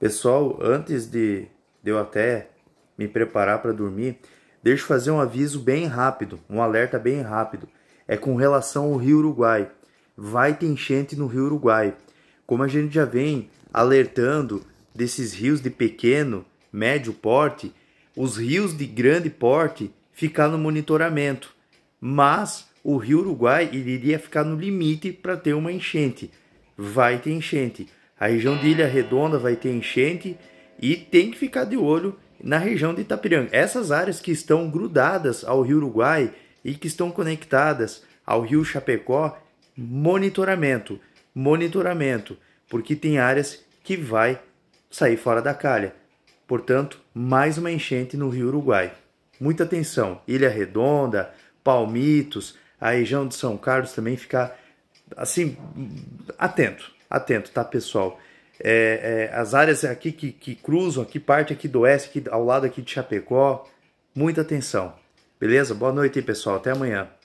Pessoal, antes de, de eu até me preparar para dormir, deixa eu fazer um aviso bem rápido, um alerta bem rápido. É com relação ao Rio Uruguai. Vai ter enchente no Rio Uruguai. Como a gente já vem alertando desses rios de pequeno, médio porte, os rios de grande porte ficar no monitoramento. Mas o Rio Uruguai iria ficar no limite para ter uma enchente. Vai ter enchente. A região de Ilha Redonda vai ter enchente e tem que ficar de olho na região de Itapiranga. Essas áreas que estão grudadas ao Rio Uruguai e que estão conectadas ao Rio Chapecó, monitoramento, monitoramento, porque tem áreas que vai sair fora da calha. Portanto, mais uma enchente no Rio Uruguai. Muita atenção, Ilha Redonda, Palmitos, a região de São Carlos também ficar assim atento atento, tá, pessoal? É, é, as áreas aqui que, que, cruzam, aqui parte aqui do oeste, aqui, ao lado aqui de Chapecó, muita atenção. Beleza? Boa noite aí, pessoal. Até amanhã.